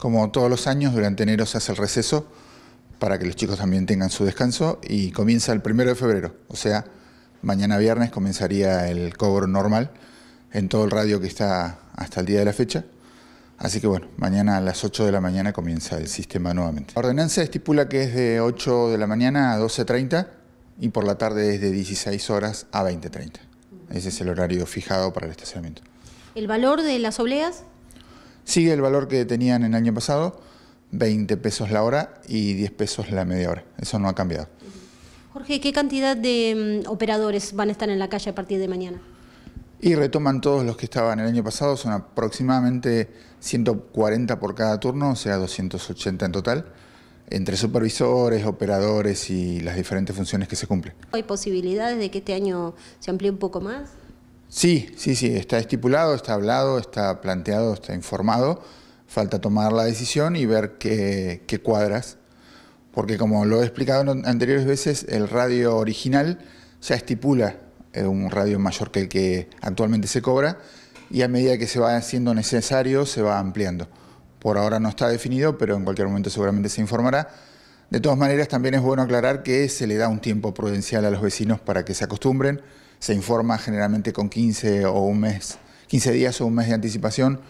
Como todos los años, durante enero se hace el receso para que los chicos también tengan su descanso y comienza el primero de febrero, o sea, mañana viernes comenzaría el cobro normal en todo el radio que está hasta el día de la fecha. Así que bueno, mañana a las 8 de la mañana comienza el sistema nuevamente. La ordenanza estipula que es de 8 de la mañana a 12.30 y por la tarde es de 16 horas a 20.30. Ese es el horario fijado para el estacionamiento. ¿El valor de las obleas? Sigue el valor que tenían el año pasado, 20 pesos la hora y 10 pesos la media hora. Eso no ha cambiado. Jorge, ¿qué cantidad de mm, operadores van a estar en la calle a partir de mañana? Y retoman todos los que estaban el año pasado, son aproximadamente 140 por cada turno, o sea 280 en total, entre supervisores, operadores y las diferentes funciones que se cumplen. ¿Hay posibilidades de que este año se amplíe un poco más? Sí, sí, sí, está estipulado, está hablado, está planteado, está informado. Falta tomar la decisión y ver qué, cuadras. Porque como lo he explicado en anteriores veces, el radio original ya estipula eh, un radio mayor que el que actualmente se cobra y a medida que se va haciendo necesario se va ampliando. Por ahora no está definido, pero en cualquier momento seguramente se informará. De todas maneras, también es bueno aclarar que se le da un tiempo prudencial a los vecinos para que se acostumbren se informa generalmente con 15 o un mes, 15 días o un mes de anticipación